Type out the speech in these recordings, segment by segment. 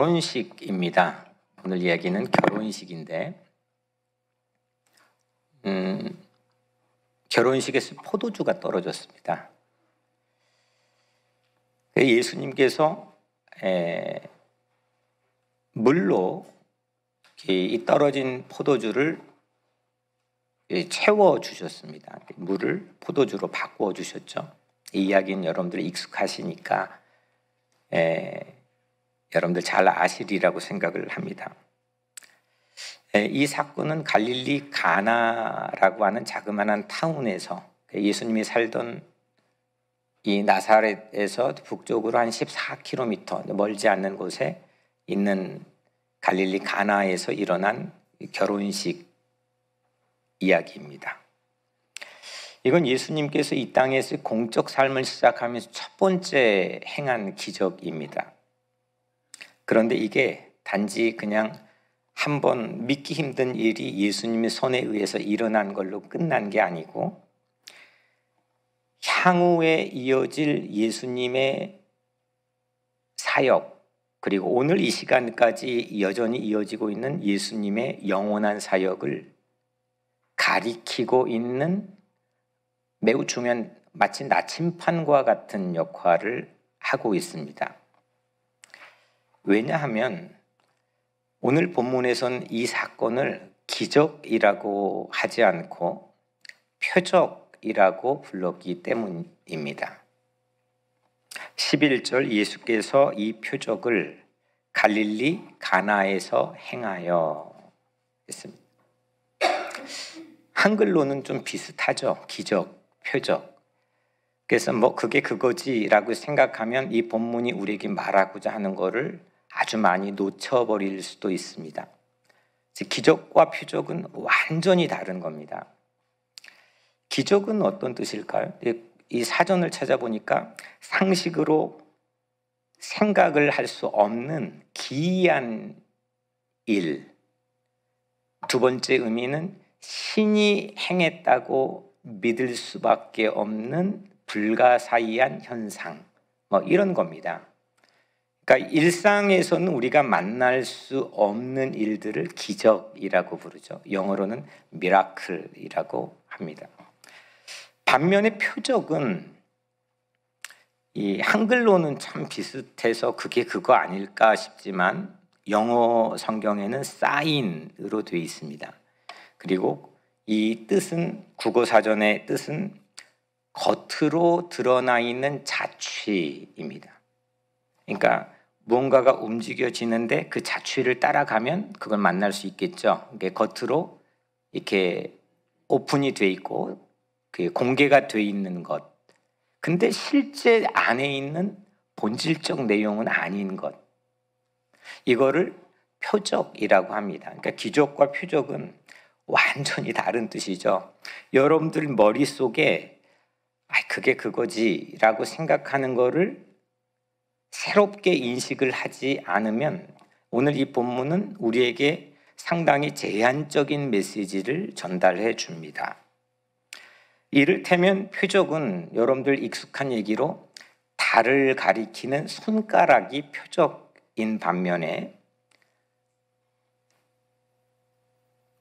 결혼식입니다. 오늘 이야기는 결혼식인데, 음, 결혼식에서 포도주가 떨어졌습니다. 예수님께서 에, 물로 이 떨어진 포도주를 예, 채워 주셨습니다. 물을 포도주로 바꾸어 주셨죠. 이 이야기는 여러분들이 익숙하시니까 에, 여러분들 잘 아시리라고 생각을 합니다. 이 사건은 갈릴리 가나라고 하는 자그마한 타운에서 그 예수님이 살던 이 나사렛에서 북쪽으로 한 14km 멀지 않는 곳에 있는 갈릴리 가나에서 일어난 결혼식 이야기입니다. 이건 예수님께서 이 땅에서 공적 삶을 시작하면서 첫 번째 행한 기적입니다. 그런데 이게 단지 그냥 한 번 믿기 힘든 일이 예수님의 손에 의해서 일어난 걸로 끝난 게 아니고 향후에 이어질 예수님의 사역 그리고 오늘 이 시간까지 여전히 이어지고 있는 예수님의 영원한 사역을 가리키고 있는 매우 중요한 마치 나침판과 같은 역할을 하고 있습니다. 왜냐하면 오늘 본문에선 이 사건을 기적이라고 하지 않고 표적이라고 불렀기 때문입니다. 11절 예수께서 이 표적을 갈릴리 가나에서 행하여 했습니다. 한글로는 좀 비슷하죠. 기적, 표적. 그래서 뭐 그게 그거지라고 생각하면 이 본문이 우리에게 말하고자 하는 거를 아주 많이 놓쳐버릴 수도 있습니다. 즉, 기적과 표적은 완전히 다른 겁니다. 기적은 어떤 뜻일까요? 예, 이 사전을 찾아보니까 상식으로 생각을 할 수 없는 기이한 일. 두 번째 의미는 신이 행했다고 믿을 수밖에 없는 불가사의한 현상. 뭐 이런 겁니다. 그러니까 일상에서는 우리가 만날 수 없는 일들을 기적이라고 부르죠. 영어로는 미라클이라고 합니다. 반면에 표적은 이 한글로는 참 비슷해서 그게 그거 아닐까 싶지만 영어 성경에는 사인으로 되어 있습니다. 그리고 이 뜻은 국어 사전의 뜻은 겉으로 드러나 있는 자취입니다. 그러니까 무언가가 움직여지는데 그 자취를 따라가면 그걸 만날 수 있겠죠. 이게 겉으로 이렇게 오픈이 돼 있고 그 공개가 돼 있는 것. 근데 실제 안에 있는 본질적 내용은 아닌 것. 이거를 표적이라고 합니다. 그러니까 기적과 표적은 완전히 다른 뜻이죠. 여러분들 머릿속에 아, 그게 그거지라고 생각하는 거를 새롭게 인식을 하지 않으면 오늘 이 본문은 우리에게 상당히 제한적인 메시지를 전달해 줍니다. 이를테면 표적은 여러분들 익숙한 얘기로 달을 가리키는 손가락이 표적인 반면에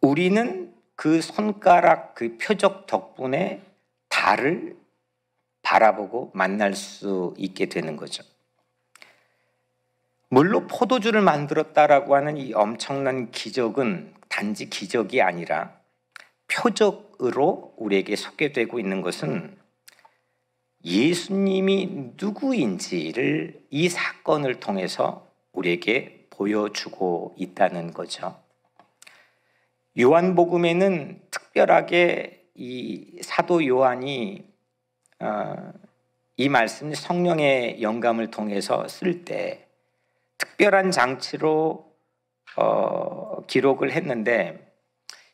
우리는 그 손가락 그 표적 덕분에 달을 바라보고 만날 수 있게 되는 거죠. 물로 포도주를 만들었다라고 하는 이 엄청난 기적은 단지 기적이 아니라 표적으로 우리에게 소개되고 있는 것은 예수님이 누구인지를 이 사건을 통해서 우리에게 보여주고 있다는 거죠. 요한복음에는 특별하게 이 사도 요한이 어, 이 말씀을 성령의 영감을 통해서 쓸때 특별한 장치로 어, 기록을 했는데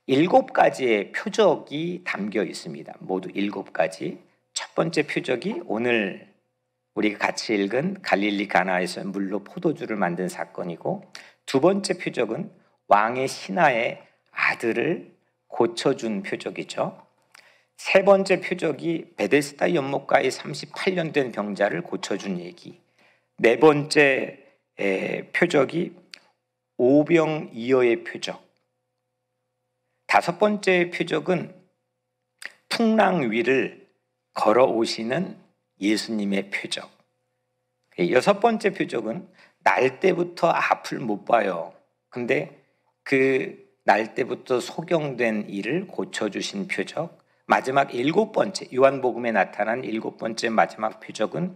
일곱 가지의 표적이 담겨 있습니다. 모두 일곱 가지. 첫 번째 표적이 오늘 우리가 같이 읽은 갈릴리 가나에서 물로 포도주를 만든 사건이고 두 번째 표적은 왕의 신하의 아들을 고쳐준 표적이죠. 세 번째 표적이 베데스다 연못가의 38년 된 병자를 고쳐준 얘기. 네 번째 표적이 오병이어의 표적. 다섯 번째 표적은 풍랑 위를 걸어오시는 예수님의 표적. 여섯 번째 표적은 날 때부터 앞을 못 봐요. 근데 그 날 때부터 소경된 이를 고쳐주신 표적. 마지막 일곱 번째, 요한복음에 나타난 일곱 번째 마지막 표적은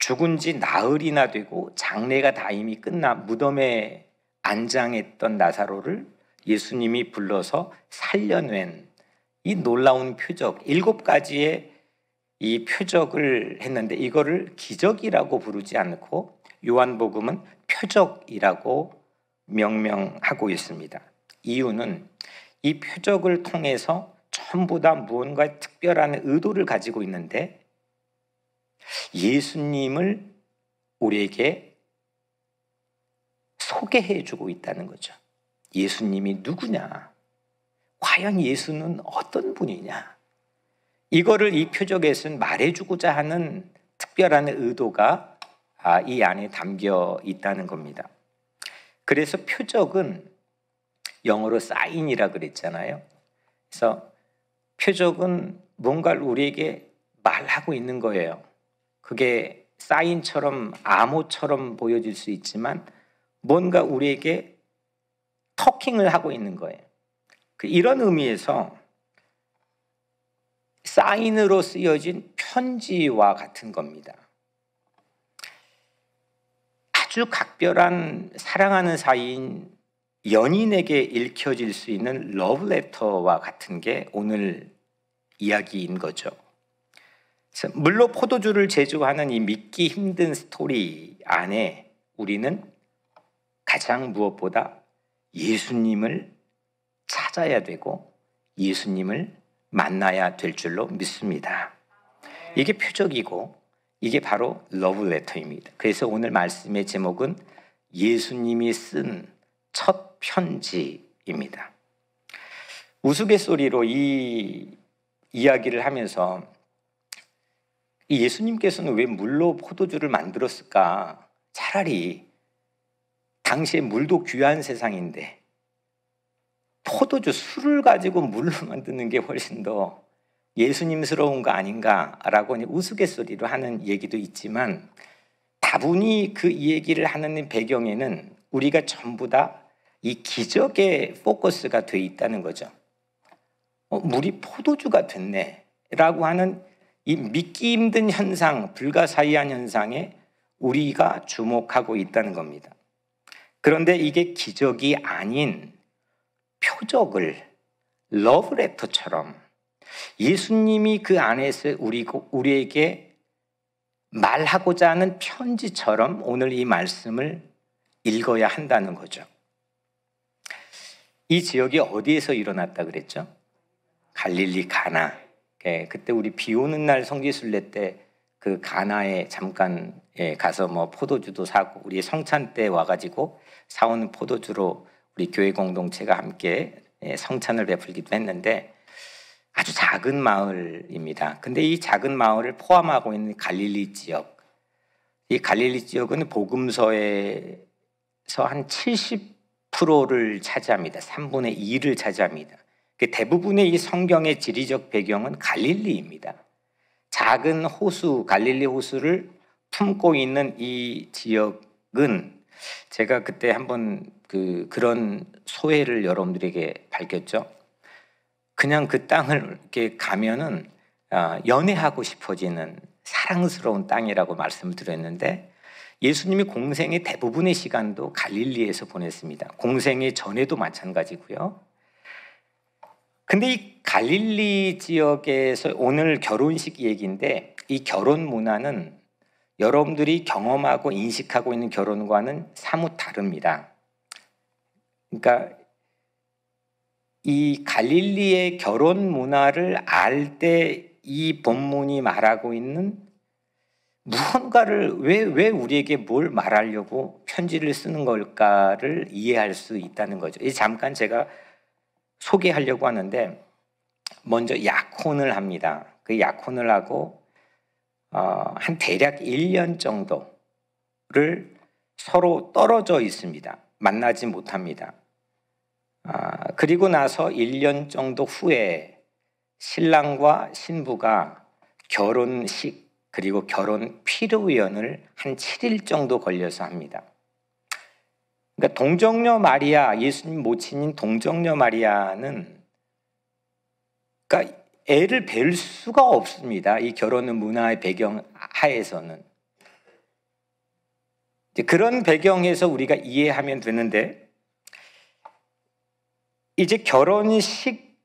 죽은 지 나흘이나 되고 장례가 다 이미 끝나 무덤에 안장했던 나사로를 예수님이 불러서 살려낸 이 놀라운 표적, 일곱 가지의 이 표적을 했는데 이거를 기적이라고 부르지 않고 요한복음은 표적이라고 명명하고 있습니다. 이유는 이 표적을 통해서 전부 다 무언가 특별한 의도를 가지고 있는데 예수님을 우리에게 소개해 주고 있다는 거죠. 예수님이 누구냐? 과연 예수는 어떤 분이냐? 이거를 이 표적에서는 말해주고자 하는 특별한 의도가 아, 이 안에 담겨 있다는 겁니다. 그래서 표적은 영어로 사인이라 그랬잖아요. 그래서 표적은 뭔가를 우리에게 말하고 있는 거예요. 그게 사인처럼 암호처럼 보여질 수 있지만 뭔가 우리에게 터킹을 하고 있는 거예요. 그 이런 의미에서 사인으로 쓰여진 편지와 같은 겁니다. 아주 각별한 사랑하는 사인 연인에게 읽혀질 수 있는 러브레터와 같은 게 오늘 이야기인 거죠. 물로 포도주를 제조하는 이 믿기 힘든 스토리 안에 우리는 가장 무엇보다 예수님을 찾아야 되고 예수님을 만나야 될 줄로 믿습니다. 이게 표적이고 이게 바로 러브레터입니다. 그래서 오늘 말씀의 제목은 예수님이 쓴 첫 편지입니다. 우스갯소리로 이 이야기를 하면서 이 예수님께서는 왜 물로 포도주를 만들었을까? 차라리 당시에 물도 귀한 세상인데 포도주 술을 가지고 물로 만드는 게 훨씬 더 예수님스러운 거 아닌가라고 우스갯소리로 하는 얘기도 있지만 다분히 그 얘기를 하는 배경에는 우리가 전부 다 이 기적의 포커스가 돼 있다는 거죠. 어, 물이 포도주가 됐네 라고 하는 이 믿기 힘든 현상, 불가사의한 현상에 우리가 주목하고 있다는 겁니다. 그런데 이게 기적이 아닌 표적을 러브레터처럼 예수님이 그 안에서 우리, 우리에게 말하고자 하는 편지처럼 오늘 이 말씀을 읽어야 한다는 거죠. 이 지역이 어디에서 일어났다 그랬죠? 갈릴리 가나. 예, 그때 우리 비 오는 날 성지순례 때 그 가나에 잠깐 예, 가서 뭐 포도주도 사고 우리 성찬 때 와가지고 사온 포도주로 우리 교회 공동체가 함께 예, 성찬을 베풀기도 했는데 아주 작은 마을입니다. 근데 이 작은 마을을 포함하고 있는 갈릴리 지역 이 갈릴리 지역은 복음서에서 한 70%를 차지합니다. 3분의 2를 차지합니다. 그 대부분의 이 성경의 지리적 배경은 갈릴리입니다. 작은 호수, 갈릴리 호수를 품고 있는 이 지역은 제가 그때 한번 그 그런 소회를 여러분들에게 밝혔죠. 그냥 그 땅을 이렇게 가면은 아, 연애하고 싶어지는 사랑스러운 땅이라고 말씀을 드렸는데 예수님이 공생의 대부분의 시간도 갈릴리에서 보냈습니다. 공생의 전에도 마찬가지고요. 근데 이 갈릴리 지역에서 오늘 결혼식 얘기인데 이 결혼 문화는 여러분들이 경험하고 인식하고 있는 결혼과는 사뭇 다릅니다. 그러니까 이 갈릴리의 결혼 문화를 알 때 이 본문이 말하고 있는 무언가를 왜, 왜 우리에게 뭘 말하려고 편지를 쓰는 걸까를 이해할 수 있다는 거죠. 잠깐 제가 소개하려고 하는데 먼저 약혼을 합니다. 그 약혼을 하고 어, 한 대략 1년 정도를 서로 떨어져 있습니다. 만나지 못합니다. 아, 그리고 나서 1년 정도 후에 신랑과 신부가 결혼식 그리고 결혼 피로연을 한 7일 정도 걸려서 합니다. 그러니까 동정녀 마리아, 예수님 모친인 동정녀 마리아는 그러니까 애를 뵐 수가 없습니다. 이 결혼은 문화의 배경 하에서는. 그런 배경에서 우리가 이해하면 되는데, 이제 결혼식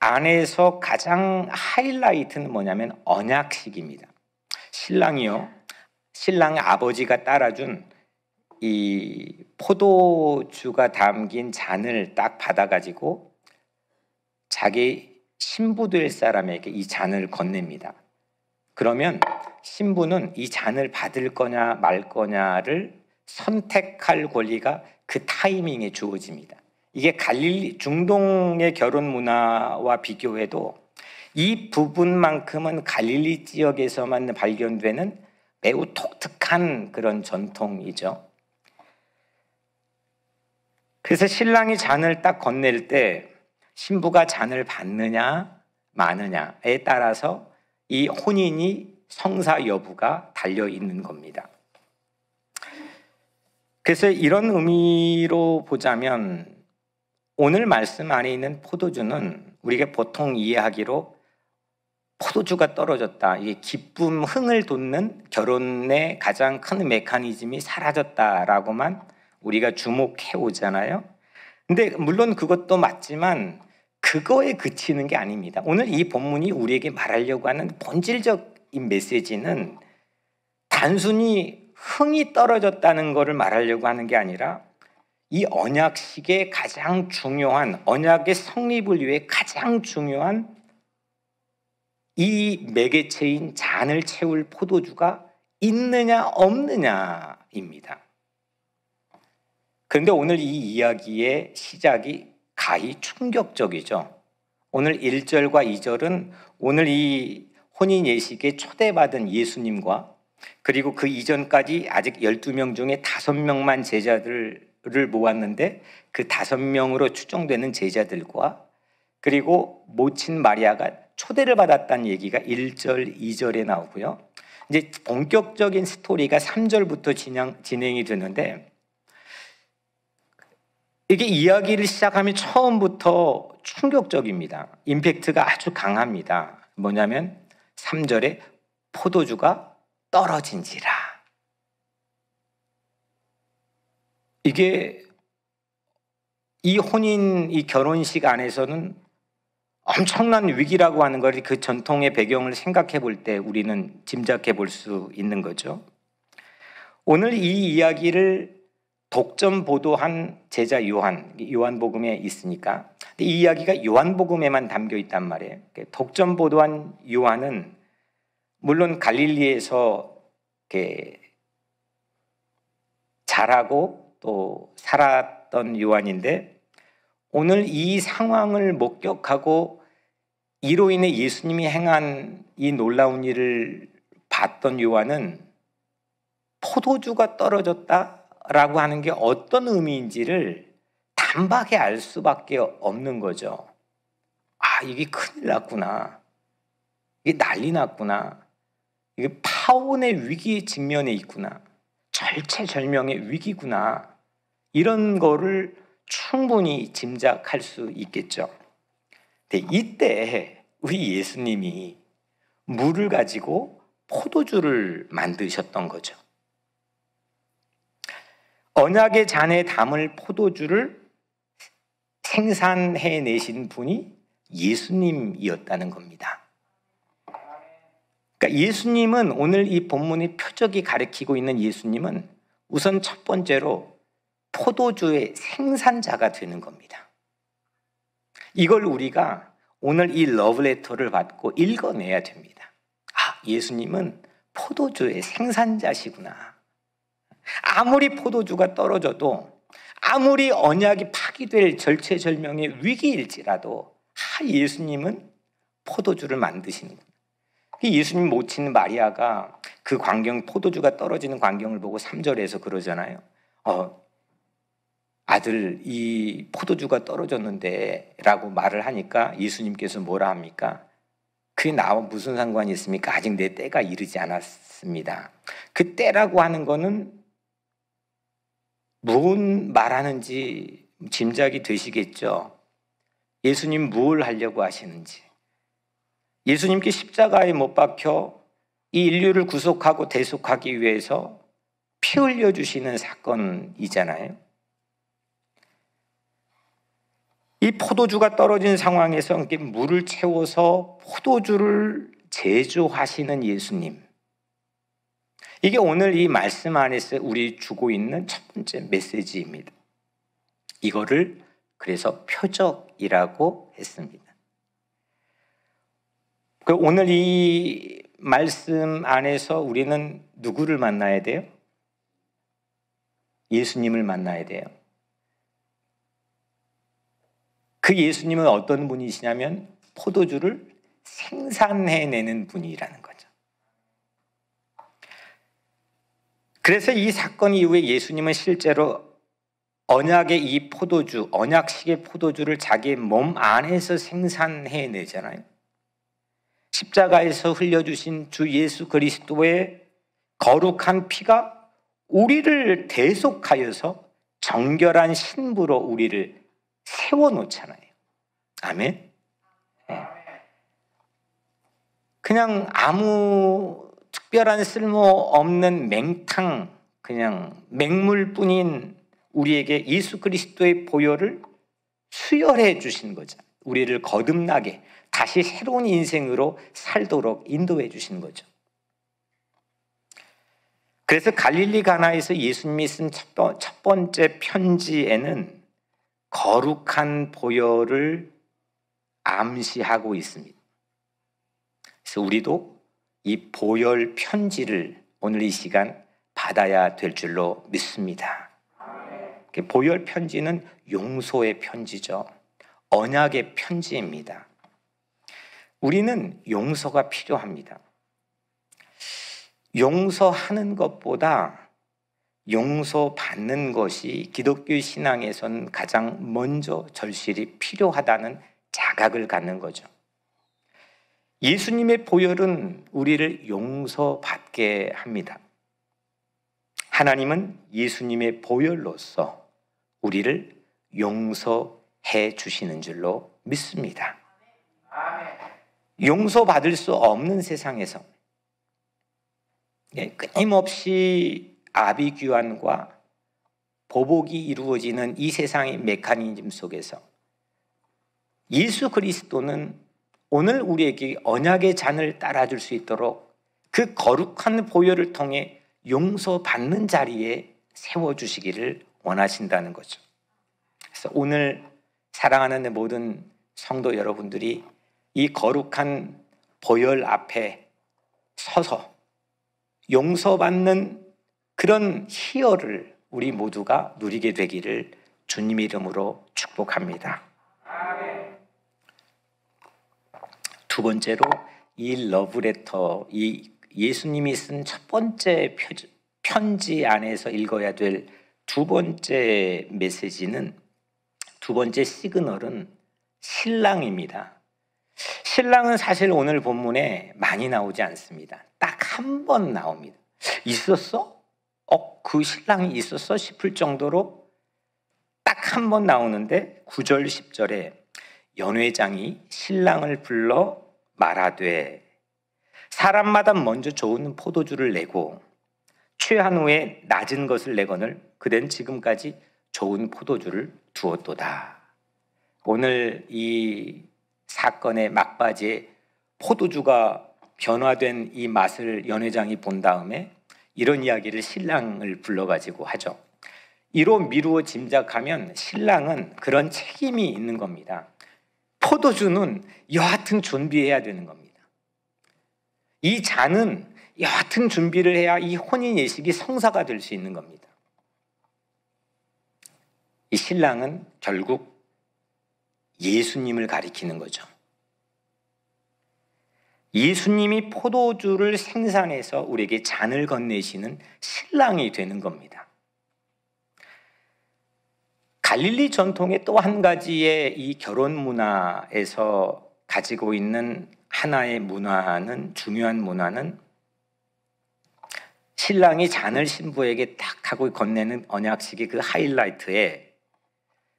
안에서 가장 하이라이트는 뭐냐면 언약식입니다. 신랑이요. 신랑의 아버지가 따라준 이 포도주가 담긴 잔을 딱 받아가지고 자기 신부될 사람에게 이 잔을 건넵니다. 그러면 신부는 이 잔을 받을 거냐 말 거냐를 선택할 권리가 그 타이밍에 주어집니다. 이게 갈릴리 중동의 결혼 문화와 비교해도 이 부분만큼은 갈릴리 지역에서만 발견되는 매우 독특한 그런 전통이죠. 그래서 신랑이 잔을 딱 건넬 때 신부가 잔을 받느냐 마느냐에 따라서 이 혼인이 성사 여부가 달려 있는 겁니다. 그래서 이런 의미로 보자면 오늘 말씀 안에 있는 포도주는 우리가 보통 이해하기로 포도주가 떨어졌다. 이게 기쁨, 흥을 돋는 결혼의 가장 큰 메커니즘이 사라졌다라고만 우리가 주목해 오잖아요. 근데 물론 그것도 맞지만 그거에 그치는 게 아닙니다. 오늘 이 본문이 우리에게 말하려고 하는 본질적 이 메시지는 단순히 흥이 떨어졌다는 것을 말하려고 하는 게 아니라 이 언약식의 가장 중요한 언약의 성립을 위해 가장 중요한 이 매개체인 잔을 채울 포도주가 있느냐 없느냐입니다. 그런데 오늘 이 이야기의 시작이 가히 충격적이죠. 오늘 1절과 2절은 오늘 이 혼인 예식에 초대받은 예수님과 그리고 그 이전까지 아직 12명 중에 5명만 제자들을 모았는데 그 5명으로 추정되는 제자들과 그리고 모친 마리아가 초대를 받았다는 얘기가 1절, 2절에 나오고요. 이제 본격적인 스토리가 3절부터 진행, 진행이 되는데 이게 이야기를 시작하면 처음부터 충격적입니다. 임팩트가 아주 강합니다. 뭐냐면 3절에 포도주가 떨어진지라. 이게 이 혼인, 이 결혼식 안에서는 엄청난 위기라고 하는 걸 그 전통의 배경을 생각해 볼 때 우리는 짐작해 볼 수 있는 거죠. 오늘 이 이야기를 독점 보도한 제자 요한, 요한복음에 있으니까 이 이야기가 요한복음에만 담겨 있단 말이에요. 독점 보도한 요한은 물론 갈릴리에서 이렇게 자라고 또 살았던 요한인데 오늘 이 상황을 목격하고 이로 인해 예수님이 행한 이 놀라운 일을 봤던 요한은 포도주가 떨어졌다 라고 하는 게 어떤 의미인지를 단박에 알 수밖에 없는 거죠. 아, 이게 큰일 났구나. 이게 난리 났구나. 이게 파혼의 위기 직면에 있구나. 절체절명의 위기구나. 이런 거를 충분히 짐작할 수 있겠죠. 근데 이때 우리 예수님이 물을 가지고 포도주를 만드셨던 거죠. 언약의 잔에 담을 포도주를 생산해 내신 분이 예수님이었다는 겁니다. 그러니까 예수님은 오늘 이 본문의 표적이 가리키고 있는 예수님은 우선 첫 번째로 포도주의 생산자가 되는 겁니다. 이걸 우리가 오늘 이 러브레터를 받고 읽어내야 됩니다. 아, 예수님은 포도주의 생산자시구나. 아무리 포도주가 떨어져도 아무리 언약이 파기될 절체절명의 위기일지라도 하 아, 예수님은 포도주를 만드시는 거예요. 예수님 모친 마리아가 그 광경 포도주가 떨어지는 광경을 보고 3절에서 그러잖아요. 어, 아들 이 포도주가 떨어졌는데라고 말을 하니까 예수님께서 뭐라 합니까? 그게 나와 무슨 상관이 있습니까? 아직 내 때가 이르지 않았습니다. 그 때라고 하는 거는 뭔 말하는지 짐작이 되시겠죠. 예수님 뭘 하려고 하시는지. 예수님께 십자가에 못 박혀 이 인류를 구속하고 대속하기 위해서 피 흘려주시는 사건이잖아요. 이 포도주가 떨어진 상황에서 물을 채워서 포도주를 제조하시는 예수님. 이게 오늘 이 말씀 안에서 우리 주고 있는 첫 번째 메시지입니다. 이거를 그래서 표적이라고 했습니다. 그 오늘 이 말씀 안에서 우리는 누구를 만나야 돼요? 예수님을 만나야 돼요. 그 예수님은 어떤 분이시냐면 포도주를 생산해내는 분이라는 거예요. 그래서 이 사건 이후에 예수님은 실제로 언약의 이 포도주, 언약식의 포도주를 자기 몸 안에서 생산해내잖아요. 십자가에서 흘려주신 주 예수 그리스도의 거룩한 피가 우리를 대속하여서 정결한 신부로 우리를 세워놓잖아요. 아멘? 예. 그냥 아무 특별한 쓸모없는 맹탕 그냥 맹물뿐인 우리에게 예수 그리스도의 보혈을 수혈해 주신 거죠. 우리를 거듭나게 다시 새로운 인생으로 살도록 인도해 주신 거죠. 그래서 갈릴리 가나에서 예수님이 쓴 첫 번째 편지에는 거룩한 보혈을 암시하고 있습니다. 그래서 우리도 이 보혈 편지를 오늘 이 시간 받아야 될 줄로 믿습니다. 보혈 편지는 용서의 편지죠. 언약의 편지입니다. 우리는 용서가 필요합니다. 용서하는 것보다 용서받는 것이 기독교 신앙에서는 가장 먼저 절실히 필요하다는 자각을 갖는 거죠. 예수님의 보혈은 우리를 용서받게 합니다. 하나님은 예수님의 보혈로서 우리를 용서해 주시는 줄로 믿습니다. 용서받을 수 없는 세상에서 예, 끊임없이 아비규환과 보복이 이루어지는 이 세상의 메커니즘 속에서 예수 그리스도는 오늘 우리에게 언약의 잔을 따라줄 수 있도록 그 거룩한 보혈을 통해 용서받는 자리에 세워주시기를 원하신다는 거죠. 그래서 오늘 사랑하는 모든 성도 여러분들이 이 거룩한 보혈 앞에 서서 용서받는 그런 희열을 우리 모두가 누리게 되기를 주님 이름으로 축복합니다. 아멘. 두 번째로 이 러브레터, 이 예수님이 쓴 첫 번째 편지 안에서 읽어야 될 두 번째 메시지는 두 번째 시그널은 신랑입니다. 신랑은 사실 오늘 본문에 많이 나오지 않습니다. 딱 한 번 나옵니다. 있었어? 어, 그 신랑이 있었어? 싶을 정도로 딱 한 번 나오는데 9절, 10절에 연회장이 신랑을 불러 말하되 사람마다 먼저 좋은 포도주를 내고 최한 후에 낮은 것을 내거늘 그댄 지금까지 좋은 포도주를 두었도다. 오늘 이 사건의 막바지에 포도주가 변화된 이 맛을 연회장이 본 다음에 이런 이야기를 신랑을 불러가지고 하죠. 이로 미루어 짐작하면 신랑은 그런 책임이 있는 겁니다. 포도주는 여하튼 준비해야 되는 겁니다. 이 잔은 여하튼 준비를 해야 이 혼인 예식이 성사가 될 수 있는 겁니다. 이 신랑은 결국 예수님을 가리키는 거죠. 예수님이 포도주를 생산해서 우리에게 잔을 건네시는 신랑이 되는 겁니다. 갈릴리 전통의 또 한 가지의 이 결혼 문화에서 가지고 있는 하나의 문화는 중요한 문화는 신랑이 잔을 신부에게 딱 하고 건네는 언약식의 그 하이라이트에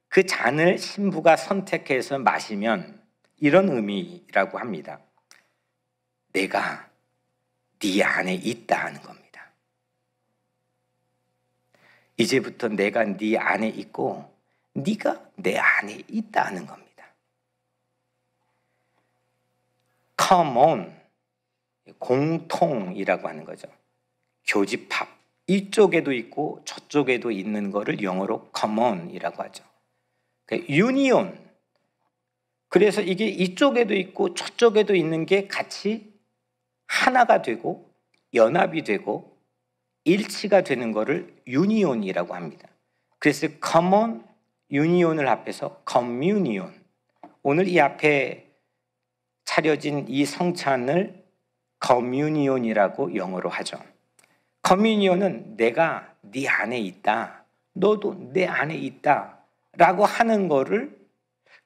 그 잔을 신부가 선택해서 마시면 이런 의미라고 합니다. 내가 네 안에 있다 하는 겁니다. 이제부터 내가 네 안에 있고 네가 내 안에 있다는 겁니다. common 공통이라고 하는 거죠. 교집합 이쪽에도 있고 저쪽에도 있는 거를 영어로 common이라고 하죠. 그니까 그래서 이게 이쪽에도 있고 저쪽에도 있는 게 같이 하나가 되고 연합이 되고 일치가 되는 거를 유니온이라고 합니다. 그래서 common 유니온을 앞에서 커뮤니온. 오늘 이 앞에 차려진 이 성찬을 커뮤니온이라고 영어로 하죠. 커뮤니온은 내가 네 안에 있다. 너도 내 안에 있다. 라고 하는 거를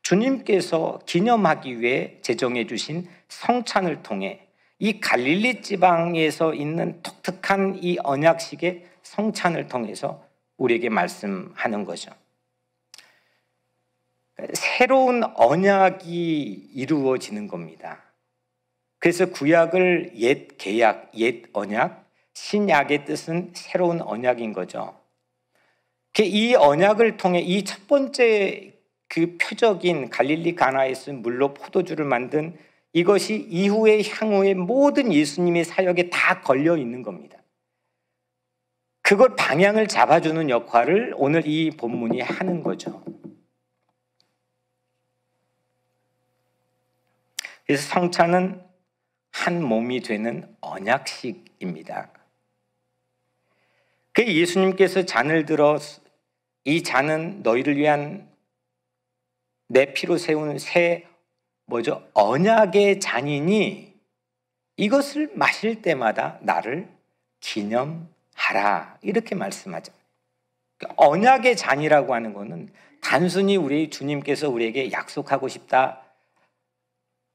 주님께서 기념하기 위해 제정해 주신 성찬을 통해 이 갈릴리 지방에서 있는 독특한 이 언약식의 성찬을 통해서 우리에게 말씀하는 거죠. 새로운 언약이 이루어지는 겁니다. 그래서 구약을 옛 계약, 옛 언약, 신약의 뜻은 새로운 언약인 거죠. 그 이 언약을 통해 이 첫 번째 그 표적인 갈릴리 가나에 쓴 물로 포도주를 만든 이것이 이후의 향후의 모든 예수님의 사역에 다 걸려 있는 겁니다. 그걸 방향을 잡아주는 역할을 오늘 이 본문이 하는 거죠. 그래서 성찬은 한 몸이 되는 언약식입니다. 그 예수님께서 잔을 들어 이 잔은 너희를 위한 내 피로 세운 새 뭐죠? 언약의 잔이니 이것을 마실 때마다 나를 기념하라. 이렇게 말씀하죠. 언약의 잔이라고 하는 것은 단순히 우리 주님께서 우리에게 약속하고 싶다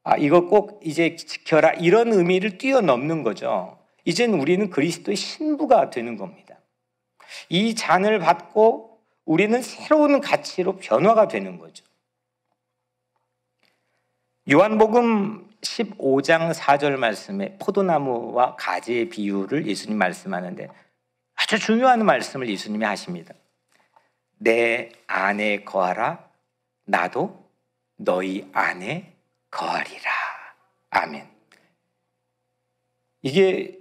아, 이거 꼭 이제 지켜라. 이런 의미를 뛰어넘는 거죠. 이젠 우리는 그리스도의 신부가 되는 겁니다. 이 잔을 받고 우리는 새로운 가치로 변화가 되는 거죠. 요한복음 15장 4절 말씀에 포도나무와 가지의 비유를 예수님 말씀하는데 아주 중요한 말씀을 예수님이 하십니다. 내 안에 거하라. 나도 너희 안에 거리라. 아멘. 이게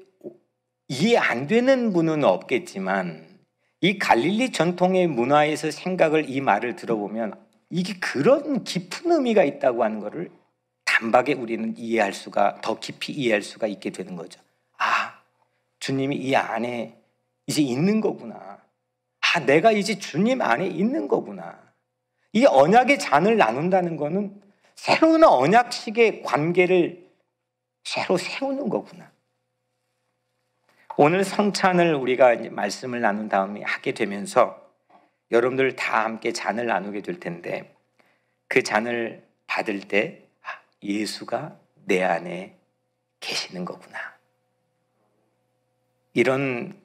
이해 안 되는 분은 없겠지만 이 갈릴리 전통의 문화에서 생각을 이 말을 들어보면 이게 그런 깊은 의미가 있다고 하는 것을 단박에 우리는 이해할 수가 더 깊이 이해할 수가 있게 되는 거죠. 아, 주님이 이 안에 이제 있는 거구나. 아, 내가 이제 주님 안에 있는 거구나. 이 언약의 잔을 나눈다는 거는 새로운 언약식의 관계를 새로 세우는 거구나. 오늘 성찬을 우리가 말씀을 나눈 다음에 하게 되면서 여러분들 다 함께 잔을 나누게 될 텐데 그 잔을 받을 때 아, 예수가 내 안에 계시는 거구나. 이런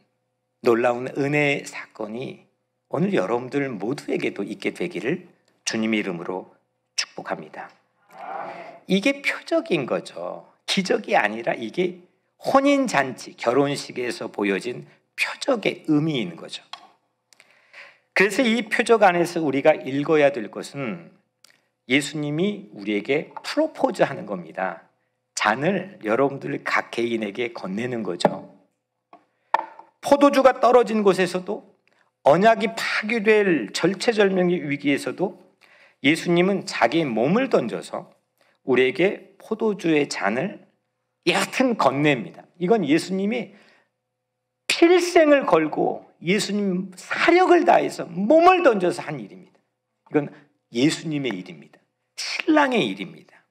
놀라운 은혜 사건이 오늘 여러분들 모두에게도 있게 되기를 주님 이름으로 축복합니다. 이게 표적인 거죠. 기적이 아니라 이게 혼인잔치, 결혼식에서 보여진 표적의 의미인 거죠. 그래서 이 표적 안에서 우리가 읽어야 될 것은 예수님이 우리에게 프로포즈 하는 겁니다. 잔을 여러분들 각 개인에게 건네는 거죠. 포도주가 떨어진 곳에서도 언약이 파괴될 절체절명의 위기에서도 예수님은 자기 의 몸을 던져서 우리에게 포도주의 잔을 얕은 건넵니다 이건 예수님이 필생을 걸고 예수님 사력을 다해서 몸을 던져서 한 일입니다. 이건 예수님의 일입니다. 신랑의 일입니다.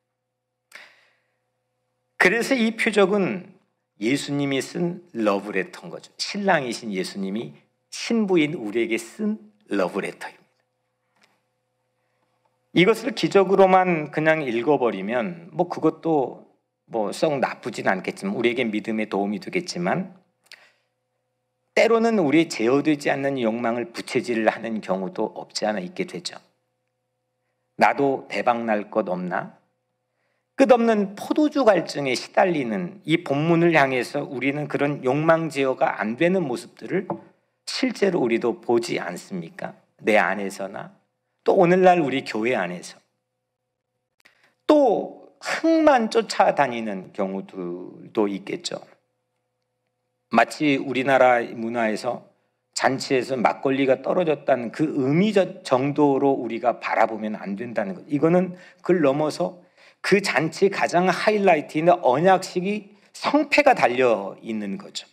그래서 이 표적은 예수님이 쓴 러브레터인 거죠. 신랑이신 예수님이 신부인 우리에게 쓴 러브레터입니다. 이것을 기적으로만 그냥 읽어버리면 뭐 그것도 뭐썩 나쁘진 않겠지만 우리에게 믿음에 도움이 되겠지만 때로는 우리의 제어되지 않는 욕망을 부채질 하는 경우도 없지 않아 있게 되죠. 나도 대박 날 것 없나? 끝없는 포도주 갈증에 시달리는 이 본문을 향해서 우리는 그런 욕망 제어가 안 되는 모습들을 실제로 우리도 보지 않습니까? 내 안에서나 또 오늘날 우리 교회 안에서 또흙만 쫓아다니는 경우도 들 있겠죠. 마치 우리나라 문화에서 잔치에서 막걸리가 떨어졌다는 그 의미 정도로 우리가 바라보면 안 된다는 것. 이거는 그걸 넘어서 그 잔치 의 가장 하이라이트인 언약식이 성패가 달려 있는 거죠.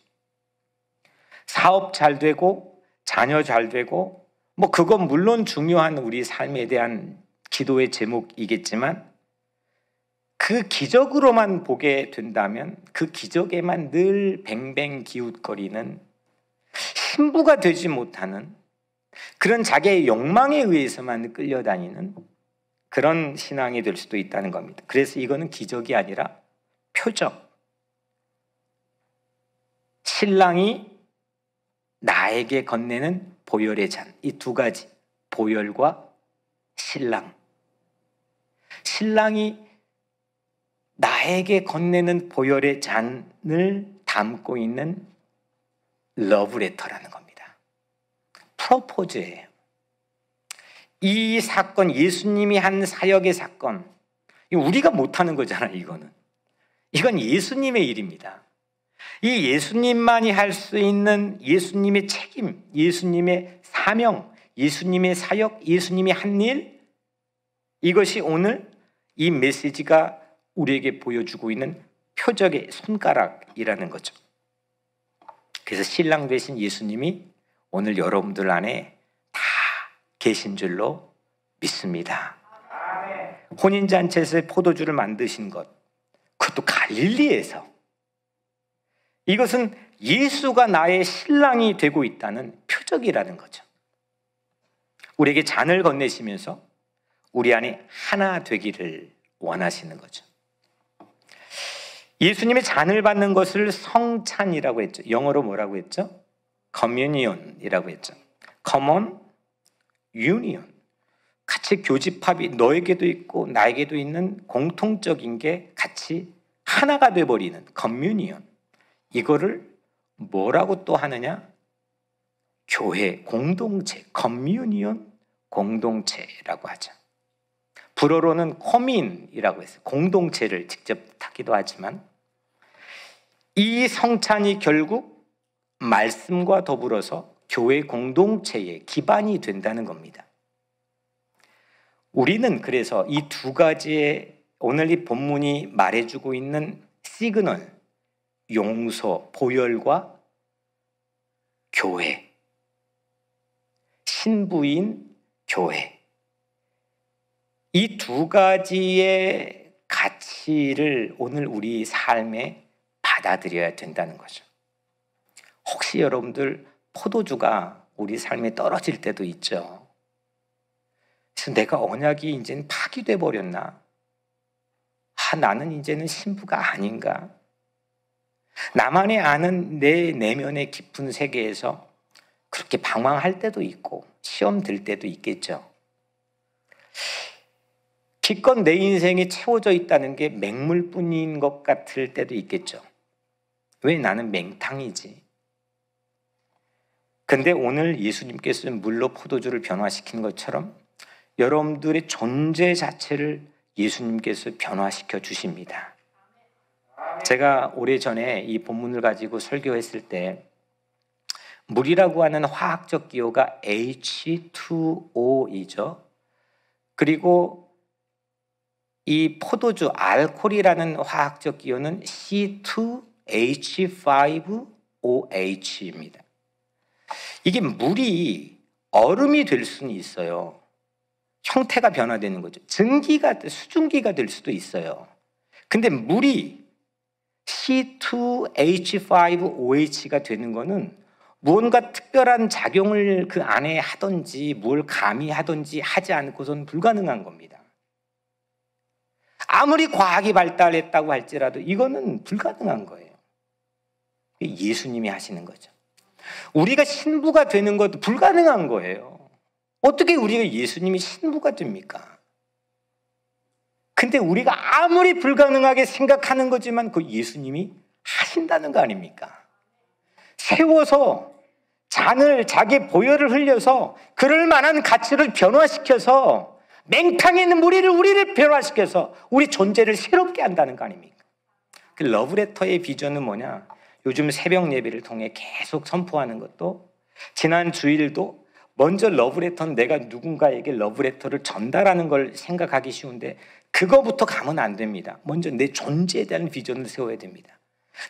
사업 잘 되고 자녀 잘 되고 뭐 그건 물론 중요한 우리 삶에 대한 기도의 제목이겠지만 그 기적으로만 보게 된다면 그 기적에만 늘 뱅뱅 기웃거리는 신부가 되지 못하는 그런 자기의 욕망에 의해서만 끌려다니는 그런 신앙이 될 수도 있다는 겁니다. 그래서 이거는 기적이 아니라 표적. 신랑이 나에게 건네는 보혈의 잔. 이 두 가지. 보혈과 신랑. 신랑이 나에게 건네는 보혈의 잔을 담고 있는 러브레터라는 겁니다. 프로포즈예요. 이 사건, 예수님이 한 사역의 사건, 우리가 못하는 거잖아요, 이거는. 이건 예수님의 일입니다. 이 예수님만이 할 수 있는 예수님의 책임, 예수님의 사명, 예수님의 사역, 예수님이 한 일, 이것이 오늘 이 메시지가 우리에게 보여주고 있는 표적의 손가락이라는 거죠. 그래서 신랑 되신 예수님이 오늘 여러분들 안에 다 계신 줄로 믿습니다. 혼인잔치에서 포도주를 만드신 것, 그것도 갈릴리에서 이것은 예수가 나의 신랑이 되고 있다는 표적이라는 거죠. 우리에게 잔을 건네시면서 우리 안에 하나 되기를 원하시는 거죠. 예수님의 잔을 받는 것을 성찬이라고 했죠. 영어로 뭐라고 했죠? 커뮤니온이라고 했죠. 커먼 유니온. 같이 교집합이 너에게도 있고 나에게도 있는 공통적인 게 같이 하나가 돼 버리는 커뮤니온. 이거를 뭐라고 또 하느냐? 교회, 공동체, 커뮤니언 공동체라고 하죠. 불어로는 커민이라고 했어요. 공동체를 직접 타기도 하지만 이 성찬이 결국 말씀과 더불어서 교회 공동체의 기반이 된다는 겁니다. 우리는 그래서 이 두 가지의 오늘 이 본문이 말해주고 있는 시그널, 용서, 보혈과 교회. 신부인 교회. 이 두 가지의 가치를 오늘 우리 삶에 받아들여야 된다는 거죠. 혹시 여러분들 포도주가 우리 삶에 떨어질 때도 있죠. 그래서 내가 언약이 이제는 파기돼 버렸나? 아, 나는 이제는 신부가 아닌가? 나만이 아는 내 내면의 깊은 세계에서 그렇게 방황할 때도 있고 시험 들 때도 있겠죠. 기껏 내 인생이 채워져 있다는 게 맹물뿐인 것 같을 때도 있겠죠. 왜 나는 맹탕이지? 근데 오늘 예수님께서 물로 포도주를 변화시킨 것처럼 여러분들의 존재 자체를 예수님께서 변화시켜 주십니다. 제가 오래전에 이 본문을 가지고 설교했을 때 물이라고 하는 화학적 기호가 H2O이죠. 그리고 이 포도주 알코올이라는 화학적 기호는 C2H5OH입니다. 이게 물이 얼음이 될 수는 있어요. 형태가 변화되는 거죠. 증기가 수증기가 될 수도 있어요. 근데 물이 c 2 h 5 o h 가 되는 것은 무언가 특별한 작용을 그 안에 하든지 뭘 감히 하든지 하지 않고선 불가능한 겁니다. 아무리 과학이 발달했다고 할지라도 이거는 불가능한 거예요. 예수님이 하시는 거죠. 우리가 신부가 되는 것도 불가능한 거예요. 어떻게 우리가 예수님이 신부가 됩니까? 근데 우리가 아무리 불가능하게 생각하는 거지만 그 예수님이 하신다는 거 아닙니까? 세워서 잔을 자기 보혈을 흘려서 그럴 만한 가치를 변화시켜서 맹탕에 있는 우리를 우리를 변화시켜서 우리 존재를 새롭게 한다는 거 아닙니까? 그 러브레터의 비전은 뭐냐? 요즘 새벽 예배를 통해 계속 선포하는 것도 지난 주일도 먼저 러브레터는 내가 누군가에게 러브레터를 전달하는 걸 생각하기 쉬운데 그거부터 가면 안 됩니다. 먼저 내 존재에 대한 비전을 세워야 됩니다.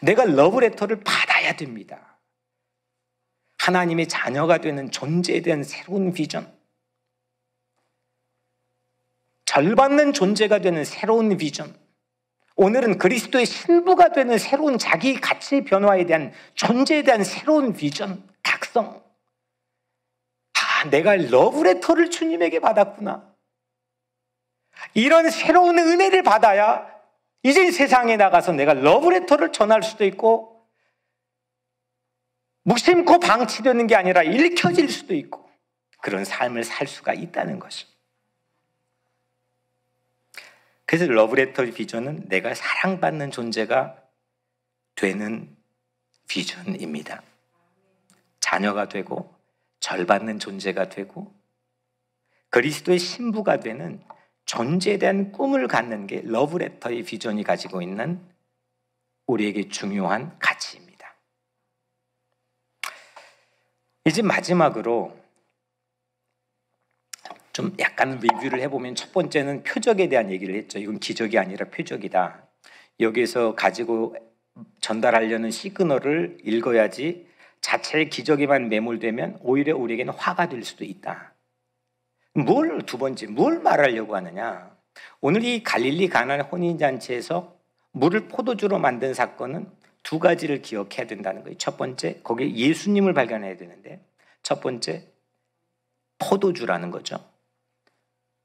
내가 러브레터를 받아야 됩니다. 하나님의 자녀가 되는 존재에 대한 새로운 비전. 절받는 존재가 되는 새로운 비전. 오늘은 그리스도의 신부가 되는 새로운 자기 가치 변화에 대한 존재에 대한 새로운 비전, 각성. 내가 러브레터를 주님에게 받았구나. 이런 새로운 은혜를 받아야 이제 세상에 나가서 내가 러브레터를 전할 수도 있고 묵심코 방치되는 게 아니라 읽혀질 수도 있고 그런 삶을 살 수가 있다는 것입니다. 그래서 러브레터 비전은 내가 사랑받는 존재가 되는 비전입니다. 자녀가 되고 절받는 존재가 되고 그리스도의 신부가 되는 존재에 대한 꿈을 갖는 게 러브레터의 비전이 가지고 있는 우리에게 중요한 가치입니다. 이제 마지막으로 좀 약간 리뷰를 해보면 첫 번째는 표적에 대한 얘기를 했죠. 이건 기적이 아니라 표적이다. 여기서 가지고 전달하려는 시그널을 읽어야지 자체의 기적에만 매몰되면 오히려 우리에게는 화가 될 수도 있다. 뭘 두 번째 뭘 말하려고 하느냐? 오늘 이 갈릴리 가난 혼인 잔치에서 물을 포도주로 만든 사건은 두 가지를 기억해야 된다는 거예요. 첫 번째 거기에 예수님을 발견해야 되는데 첫 번째 포도주라는 거죠.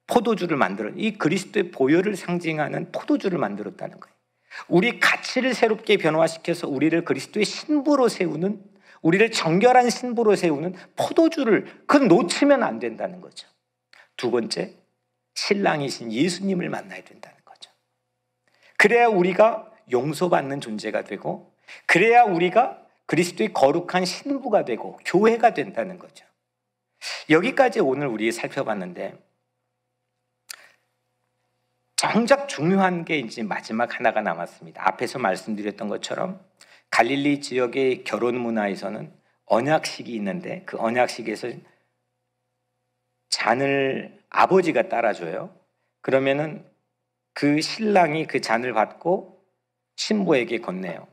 포도주를 만들어 이 그리스도의 보혈을 상징하는 포도주를 만들었다는 거예요. 우리 가치를 새롭게 변화시켜서 우리를 그리스도의 신부로 세우는 우리를 정결한 신부로 세우는 포도주를 그 놓치면 안 된다는 거죠. 두 번째, 신랑이신 예수님을 만나야 된다는 거죠. 그래야 우리가 용서받는 존재가 되고, 그래야 우리가 그리스도의 거룩한 신부가 되고, 교회가 된다는 거죠. 여기까지 오늘 우리 살펴봤는데, 정작 중요한 게 이제 마지막 하나가 남았습니다. 앞에서 말씀드렸던 것처럼 갈릴리 지역의 결혼 문화에서는 언약식이 있는데 그 언약식에서 잔을 아버지가 따라줘요. 그러면은 그 신랑이 그 잔을 받고 신부에게 건네요.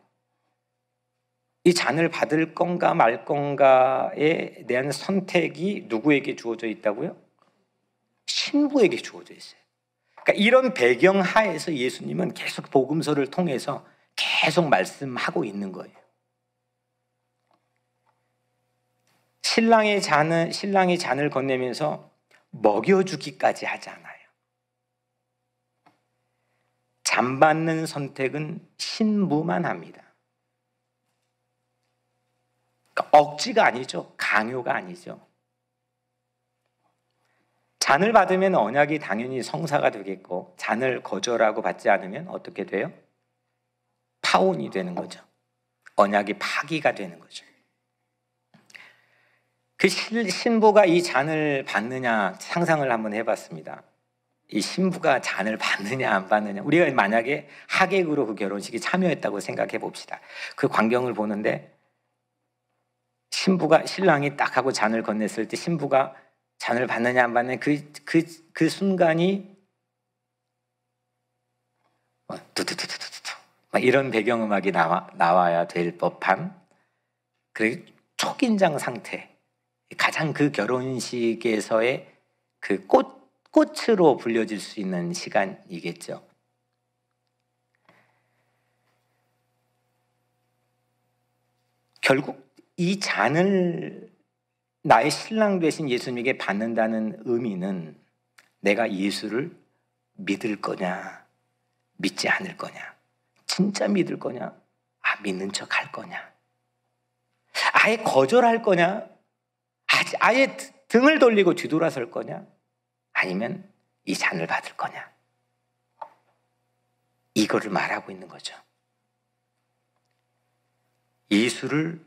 이 잔을 받을 건가 말 건가에 대한 선택이 누구에게 주어져 있다고요? 신부에게 주어져 있어요. 그러니까 이런 배경 하에서 예수님은 계속 복음서를 통해서 계속 말씀하고 있는 거예요. 신랑의 잔을, 신랑이 잔을 건네면서 먹여주기까지 하지 않아요. 잠 받는 선택은 신부만 합니다. 그러니까 억지가 아니죠. 강요가 아니죠. 잔을 받으면 언약이 당연히 성사가 되겠고 잔을 거절하고 받지 않으면 어떻게 돼요? 파혼이 되는 거죠. 언약이 파기가 되는 거죠. 그 신부가 이 잔을 받느냐 상상을 한번 해봤습니다. 이 신부가 잔을 받느냐 안 받느냐 우리가 만약에 하객으로 그 결혼식에 참여했다고 생각해 봅시다. 그 광경을 보는데 신부가 신랑이 딱 하고 잔을 건넸을 때 신부가 잔을 받느냐 안 받느냐 그 그그 그, 그 순간이 어, 두두두두 이런 배경음악이 나와, 나와야 될 법한 그 초긴장 상태 가장 그 결혼식에서의 그 꽃, 꽃으로 불려질 수 있는 시간이겠죠. 결국 이 잔을 나의 신랑 되신 예수님에게 받는다는 의미는 내가 예수를 믿을 거냐, 믿지 않을 거냐. 진짜 믿을 거냐? 아, 믿는 척 할 거냐? 아예 거절할 거냐? 아예 등을 돌리고 뒤돌아설 거냐? 아니면 이 잔을 받을 거냐? 이거를 말하고 있는 거죠. 예수를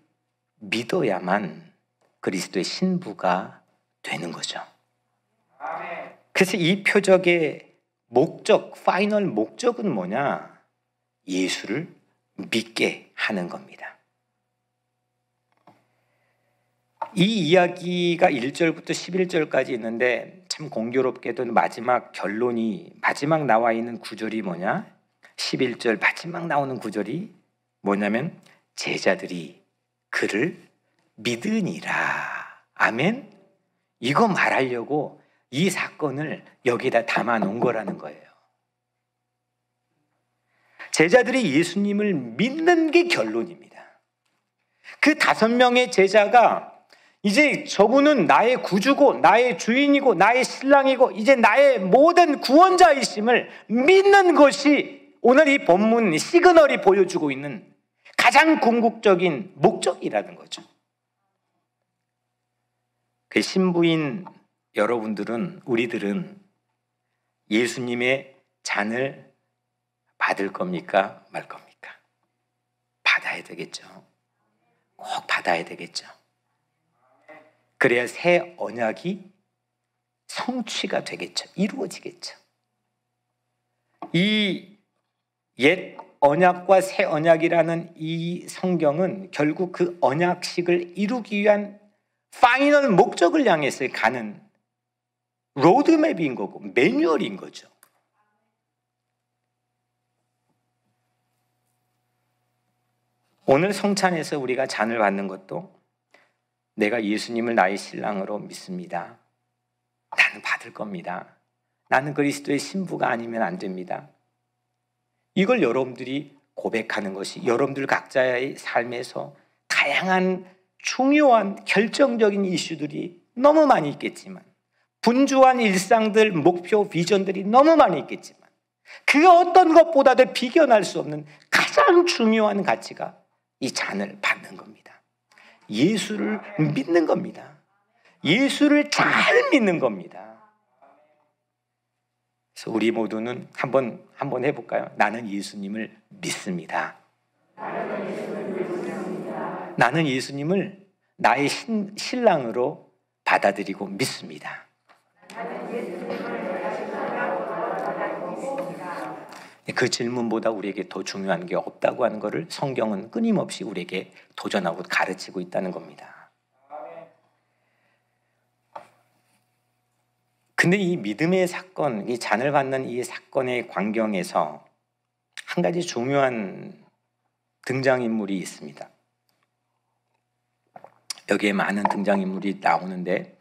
믿어야만 그리스도의 신부가 되는 거죠. 그래서 이 표적의 목적, 파이널 목적은 뭐냐? 예수를 믿게 하는 겁니다. 이 이야기가 1절부터 11절까지 있는데 참 공교롭게도 마지막 결론이 마지막 나와 있는 구절이 뭐냐? 11절 마지막 나오는 구절이 뭐냐면 제자들이 그를 믿으니라. 아멘. 이거 말하려고 이 사건을 여기다 담아 놓은 거라는 거예요. 제자들이 예수님을 믿는 게 결론입니다. 그 다섯 명의 제자가 이제 저분은 나의 구주고 나의 주인이고 나의 신랑이고 이제 나의 모든 구원자이심을 믿는 것이 오늘 이 본문 시그널이 보여주고 있는 가장 궁극적인 목적이라는 거죠. 그 신부인 여러분들은 우리들은 예수님의 잔을 받을 겁니까? 말 겁니까? 받아야 되겠죠. 꼭 받아야 되겠죠. 그래야 새 언약이 성취가 되겠죠. 이루어지겠죠. 이 옛 언약과 새 언약이라는 이 성경은 결국 그 언약식을 이루기 위한 파이널 목적을 향해서 가는 로드맵인 거고 매뉴얼인 거죠. 오늘 성찬에서 우리가 잔을 받는 것도 내가 예수님을 나의 신랑으로 믿습니다. 나는 받을 겁니다. 나는 그리스도의 신부가 아니면 안 됩니다. 이걸 여러분들이 고백하는 것이 여러분들 각자의 삶에서 다양한 중요한 결정적인 이슈들이 너무 많이 있겠지만 분주한 일상들, 목표, 비전들이 너무 많이 있겠지만 그 어떤 것보다도 비견할 수 없는 가장 중요한 가치가 이 잔을 받는 겁니다. 예수를 믿는 겁니다. 예수를 잘 믿는 겁니다. 그래서 우리 모두는 한번 한번 해볼까요? 나는 예수님을 믿습니다. 나는 예수님을 나의 신랑으로 받아들이고 믿습니다. 그 질문보다 우리에게 더 중요한 게 없다고 하는 것을 성경은 끊임없이 우리에게 도전하고 가르치고 있다는 겁니다. 근데 이 믿음의 사건, 이 잔을 받는 이 사건의 광경에서 한 가지 중요한 등장인물이 있습니다. 여기에 많은 등장인물이 나오는데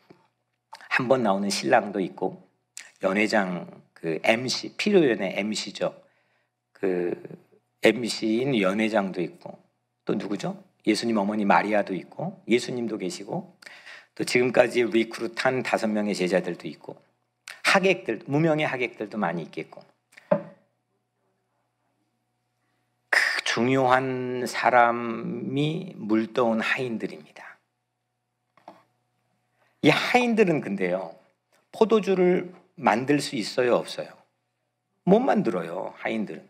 한 번 나오는 신랑도 있고 연회장 그 MC 필요연의 MC죠. 그 MC인 연회장도 있고 또 누구죠? 예수님 어머니 마리아도 있고 예수님도 계시고 또 지금까지 리크루트한 다섯 명의 제자들도 있고 하객들 무명의 하객들도 많이 있겠고 그 중요한 사람이 물떠온 하인들입니다. 이 하인들은 근데요 포도주를 만들 수 있어요 없어요? 못 만들어요 하인들은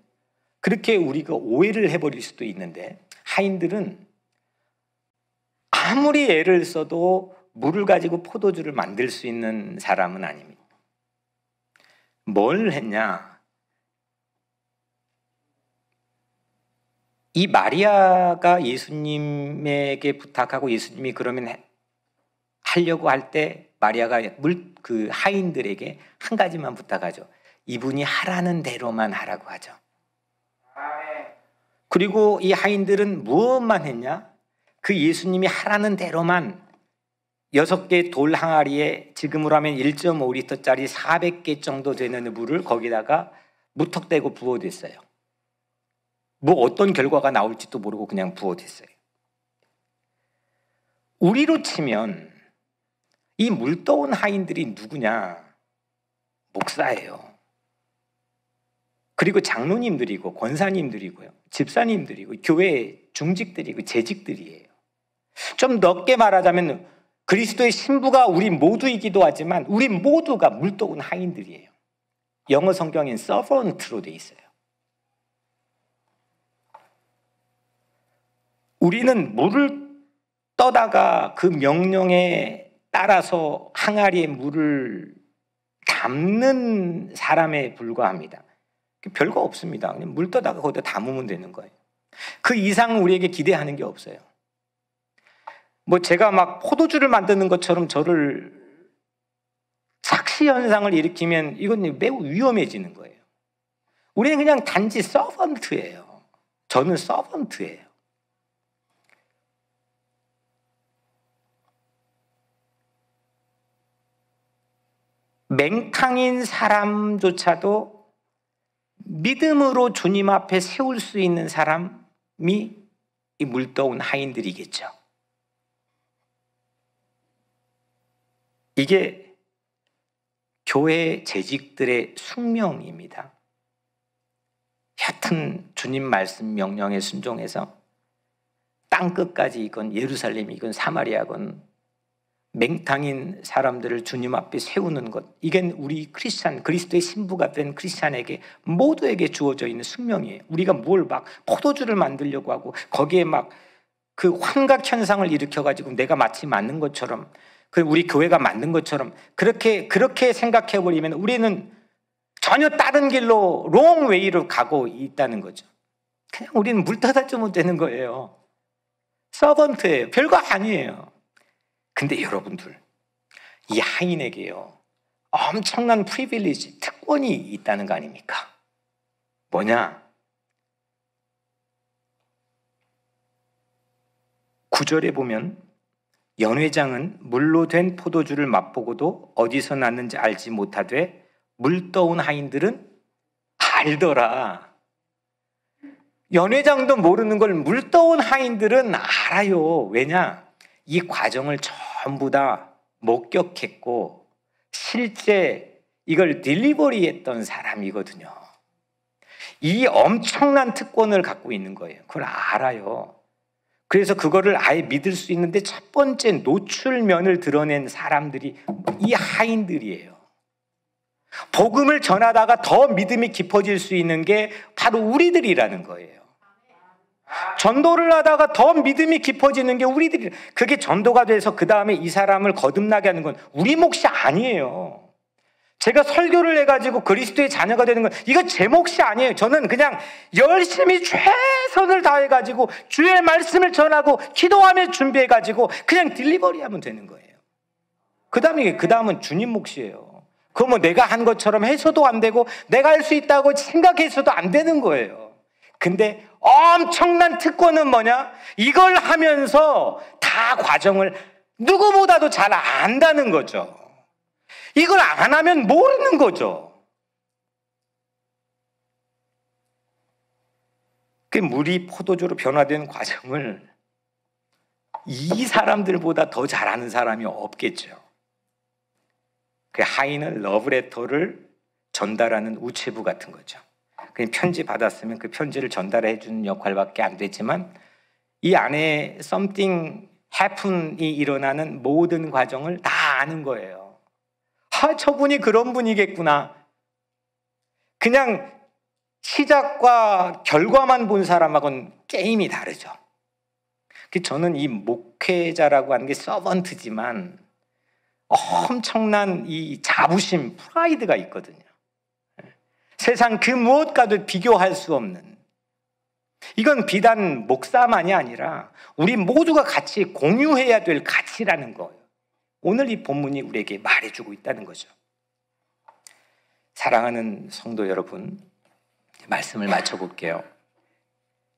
그렇게 우리가 오해를 해버릴 수도 있는데 하인들은 아무리 애를 써도 물을 가지고 포도주를 만들 수 있는 사람은 아닙니다. 뭘 했냐? 이 마리아가 예수님에게 부탁하고 예수님이 그러면 하려고 할 때 마리아가 물 그 하인들에게 한 가지만 부탁하죠. 이분이 하라는 대로만 하라고 하죠. 그리고 이 하인들은 무엇만 했냐? 그 예수님이 하라는 대로만 여섯 개돌 항아리에 지금으로 하면 1.5리터짜리 400개 정도 되는 물을 거기다가 무턱대고 부어댔어요. 뭐 어떤 결과가 나올지도 모르고 그냥 부어댔어요. 우리로 치면 이 물떠온 하인들이 누구냐? 목사예요. 그리고 장로님들이고 권사님들이고요. 집사님들이고 그 교회의 중직들이고 그 재직들이에요. 좀 넓게 말하자면 그리스도의 신부가 우리 모두이기도 하지만 우리 모두가 물도운 하인들이에요. 영어 성경엔 s e r 로돼 있어요. 우리는 물을 떠다가 그 명령에 따라서 항아리에 물을 담는 사람에 불과합니다. 별거 없습니다. 그냥 물 떠다가 거기다 담으면 되는 거예요. 그 이상 우리에게 기대하는 게 없어요. 뭐 제가 막 포도주를 만드는 것처럼 저를 착시 현상을 일으키면 이건 매우 위험해지는 거예요. 우리는 그냥 단지 서번트예요. 저는 서번트예요. 맹탕인 사람조차도 믿음으로 주님 앞에 세울 수 있는 사람이 이물더운 하인들이겠죠. 이게 교회 재직들의 숙명입니다. 얕은 주님 말씀 명령에 순종해서 땅 끝까지 이건 예루살렘이건 사마리아건 맹탕인 사람들을 주님 앞에 세우는 것. 이건 우리 크리스찬, 그리스도의 신부가 된 크리스찬에게 모두에게 주어져 있는 숙명이에요. 우리가 뭘 막 포도주를 만들려고 하고 거기에 막 그 환각 현상을 일으켜 가지고 내가 마치 맞는 것처럼 그 우리 교회가 맞는 것처럼 그렇게 그렇게 생각해 버리면 우리는 전혀 다른 길로 롱 웨이로 가고 있다는 거죠. 그냥 우리는 물타다 면 되는 거예요. 서번트예요. 별거 아니에요. 근데 여러분들 이 하인에게요 엄청난 프리빌리지 특권이 있다는 거 아닙니까? 뭐냐? 구절에 보면 연회장은 물로 된 포도주를 맛보고도 어디서 났는지 알지 못하되 물 떠온 하인들은 알더라. 연회장도 모르는 걸 물 떠온 하인들은 알아요. 왜냐? 이 과정을 전부 다 목격했고 실제 이걸 딜리버리했던 사람이거든요. 이 엄청난 특권을 갖고 있는 거예요. 그걸 알아요. 그래서 그거를 아예 믿을 수 있는데 첫 번째 노출면을 드러낸 사람들이 이 하인들이에요. 복음을 전하다가 더 믿음이 깊어질 수 있는 게 바로 우리들이라는 거예요. 전도를 하다가 더 믿음이 깊어지는 게 우리들이 그게 전도가 돼서 그 다음에 이 사람을 거듭나게 하는 건 우리 몫이 아니에요. 제가 설교를 해가지고 그리스도의 자녀가 되는 건 이거 제 몫이 아니에요. 저는 그냥 열심히 최선을 다해가지고 주의 말씀을 전하고 기도하며 준비해가지고 그냥 딜리버리하면 되는 거예요. 그 다음에 그 다음은 주님 몫이에요. 그거 뭐 내가 한 것처럼 해서도 안 되고 내가 할 수 있다고 생각해서도 안 되는 거예요. 근데 엄청난 특권은 뭐냐? 이걸 하면서 다 과정을 누구보다도 잘 안다는 거죠. 이걸 안 하면 모르는 거죠. 그 물이 포도주로 변화된 과정을 이 사람들보다 더 잘하는 사람이 없겠죠. 그 하인은 러브레터를 전달하는 우체부 같은 거죠. 그냥 편지 받았으면 그 편지를 전달해 주는 역할밖에 안 되지만 이 안에 something happen이 일어나는 모든 과정을 다 아는 거예요. 아, 저분이 그런 분이겠구나. 그냥 시작과 결과만 본 사람하고는 게임이 다르죠. 그 저는 이 목회자라고 하는 게 서번트지만 엄청난 이 자부심, 프라이드가 있거든요. 세상 그 무엇과도 비교할 수 없는 이건 비단 목사만이 아니라 우리 모두가 같이 공유해야 될 가치라는 거예요. 오늘 이 본문이 우리에게 말해주고 있다는 거죠. 사랑하는 성도 여러분, 말씀을 마쳐볼게요.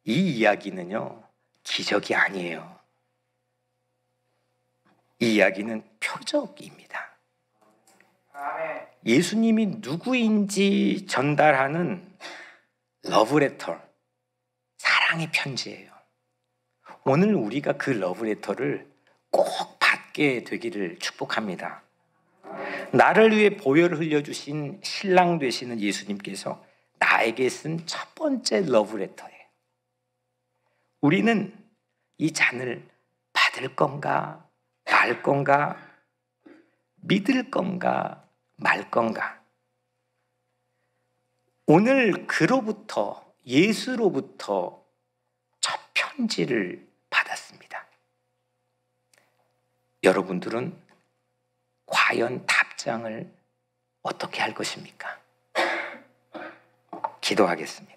이 이야기는요, 기적이 아니에요. 이 이야기는 표적입니다. 아멘. 예수님이 누구인지 전달하는 러브레터, 사랑의 편지예요. 오늘 우리가 그 러브레터를 꼭 받게 되기를 축복합니다. 나를 위해 보혈을 흘려주신 신랑 되시는 예수님께서 나에게 쓴 첫 번째 러브레터예요. 우리는 이 잔을 받을 건가, 말 건가, 믿을 건가, 말 건가? 오늘 그로부터 예수로부터 첫 편지를 받았습니다. 여러분들은 과연 답장을 어떻게 할 것입니까? 기도하겠습니다.